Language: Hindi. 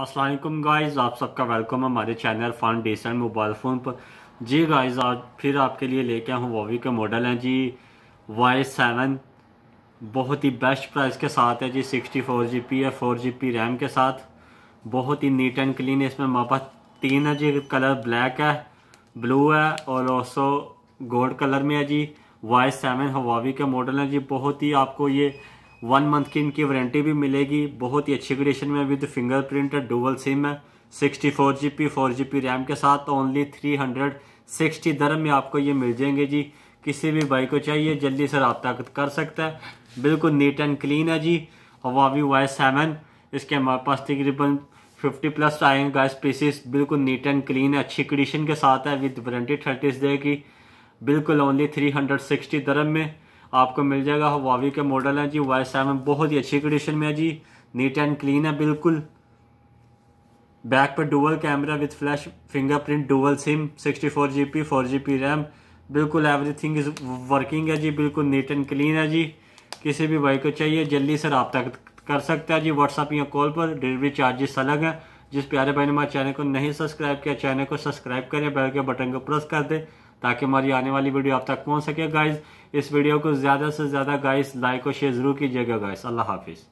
असलम गाइज़ आप सबका वेलकम है हमारे channel fun decent mobile phone पर जी गाइज़ आज फिर आपके लिए लेके आया हूँ वोवी का मॉडल है जी वाई सेवन बहुत ही बेस्ट प्राइस के साथ है जी सिक्सटी फोर जी पी है फोर जी पी रैम के साथ बहुत ही नीट एंड क्लीन है इसमें हमारे पास तीन है जी कलर ब्लैक है ब्लू है और ऑसो गोल्ड कलर में है जी वाई सेवन हवावी के मॉडल है जी बहुत ही आपको ये वन मंथ की इनकी वारंटी भी मिलेगी बहुत ही अच्छी कंडीशन में with finger print dual SIM है sixty four G B four G B RAM के साथ ओनली थ्री हंड्रेड सिक्सटी दरम में आपको ये मिल जाएंगे जी किसी भी बाइक को चाहिए जल्दी से रबता कर सकता है बिल्कुल नीट एंड क्लीन है जी और भी वाई सेवन इसके हमारे पास तकरीबन फिफ्टी प्लस आएंगे गैस पीसीस बिल्कुल नीट एंड क्लीन है अच्छी कंडीशन के साथ है विद वारंटी थर्टीज डे की बिल्कुल ओनली थ्री हंड्रेड सिक्सटी दरम में आपको मिल जाएगा हवावी के मॉडल है जी वाई सेवन बहुत ही अच्छी कंडीशन में है जी नीट एंड क्लीन है बिल्कुल बैक पर dual camera with flash fingerprint dual SIM P four G B RAM बिल्कुल एवरीथिंग इज वर्किंग है जी बिल्कुल नीट एंड क्लीन है जी किसी भी भाई को चाहिए जल्दी से रबता कर सकता है जी व्हाट्सअप या कॉल पर डिलीवरी चार्जेस अलग हैं जिस प्यारे भाई ने हमारे चैनल को नहीं सब्सक्राइब किया चैनल को सब्सक्राइब करें बैल के बटन को प्रेस कर दें ताकि हमारी आने वाली वीडियो आप तक पहुंच सके गाइज इस वीडियो को ज़्यादा से ज़्यादा गाइस लाइक और शेयर ज़रूर कीजिएगा गाइस अल्लाह हाफिज़